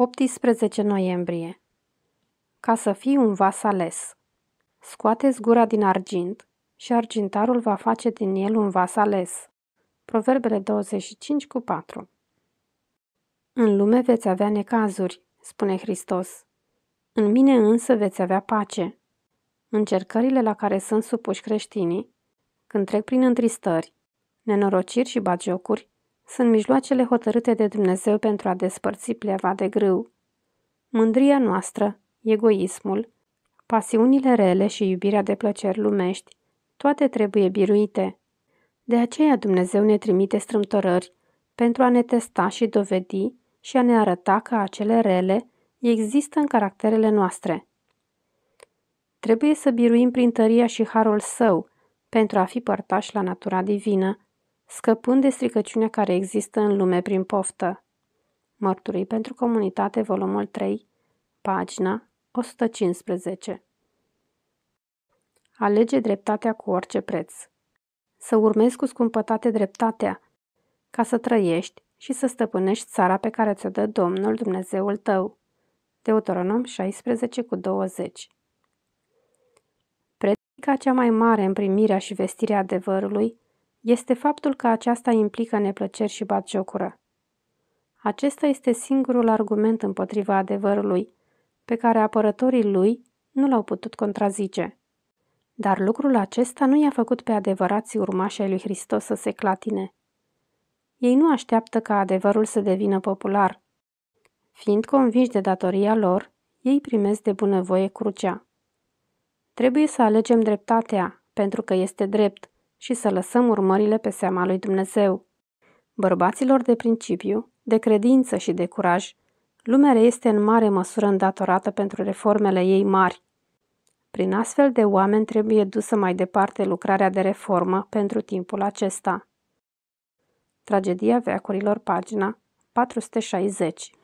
18 noiembrie Ca să fii un vas ales. Scoateți gura din argint și argintarul va face din el un vas ales. Proverbele 25 cu 4 În lume veți avea necazuri, spune Hristos. În mine însă veți avea pace. Încercările la care sunt supuși creștinii, când trec prin întristări, nenorociri și bagiocuri, sunt mijloacele hotărâte de Dumnezeu pentru a despărți pleva de grâu. Mândria noastră, egoismul, pasiunile rele și iubirea de plăceri lumești, toate trebuie biruite. De aceea Dumnezeu ne trimite strâmtorări pentru a ne testa și dovedi și a ne arăta că acele rele există în caracterele noastre. Trebuie să biruim prin tăria și harul său pentru a fi părtași la natura divină, scăpând de stricăciunea care există în lume prin poftă. Mărturii pentru comunitate, volumul 3, pagina 115. Alege dreptatea cu orice preț. Să urmezi cu scumpătate dreptatea, ca să trăiești și să stăpânești țara pe care ți-o dă Domnul Dumnezeul tău. Deuteronom 16 cu 20 Predica cea mai mare în primirea și vestirea adevărului este faptul că aceasta implică neplăceri și batjocură. Acesta este singurul argument împotriva adevărului, pe care apărătorii lui nu l-au putut contrazice. Dar lucrul acesta nu i-a făcut pe adevărații urmașii lui Hristos să se clatine. Ei nu așteaptă ca adevărul să devină popular. Fiind convinși de datoria lor, ei primesc de bunăvoie crucea. Trebuie să alegem dreptatea, pentru că este drept, și să lăsăm urmările pe seama lui Dumnezeu. Bărbaților de principiu, de credință și de curaj, lumea este în mare măsură îndatorată pentru reformele ei mari. Prin astfel de oameni trebuie dusă mai departe lucrarea de reformă pentru timpul acesta. Tragedia veacurilor, pagina 460